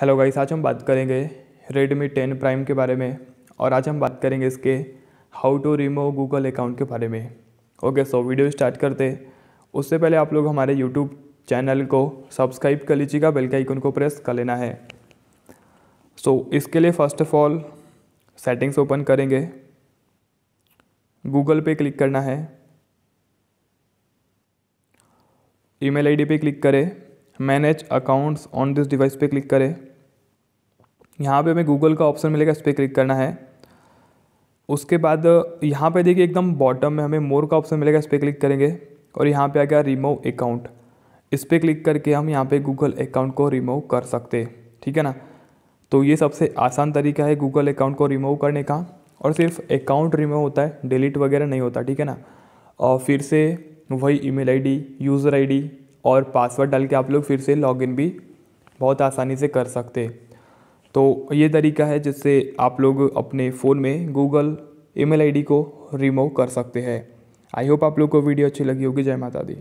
hello guys आज हम बात करेंगे रेडमी टेन प्राइम के बारे में और आज हम बात करेंगे इसके how to remove Google account के बारे में ओके सो वीडियो स्टार्ट करते उससे पहले आप लोग हमारे यूट्यूब चैनल को सब्सक्राइब कर लीजिएगा बेल के आइकन को प्रेस कर लेना है सो so, इसके लिए first of all settings open करेंगे गूगल पे क्लिक करना है ईमेल आईडी पे क्लिक करें manage accounts on this device पे क्लिक करें यहाँ पे हमें गूगल का ऑप्शन मिलेगा इस पर क्लिक करना है उसके बाद यहाँ पे देखिए एकदम बॉटम में हमें मोर का ऑप्शन मिलेगा इस पर क्लिक करेंगे और यहाँ पे आ गया रिमूव अकाउंट इस पर क्लिक करके हम यहाँ पे गूगल अकाउंट को रिमूव कर सकते ठीक है ना तो ये सबसे आसान तरीका है गूगल अकाउंट को रिमूव करने का और सिर्फ अकाउंट रिमूव होता है डिलीट वगैरह नहीं होता ठीक है ना और फिर से वही ईमेल आईडी यूज़र आईडी और पासवर्ड डाल के आप लोग फिर से लॉगिन भी बहुत आसानी से कर सकते तो ये तरीका है जिससे आप लोग अपने फ़ोन में गूगल ईमेल आईडी को रिमूव कर सकते हैं आई होप आप लोग को वीडियो अच्छी लगी होगी जय माता दी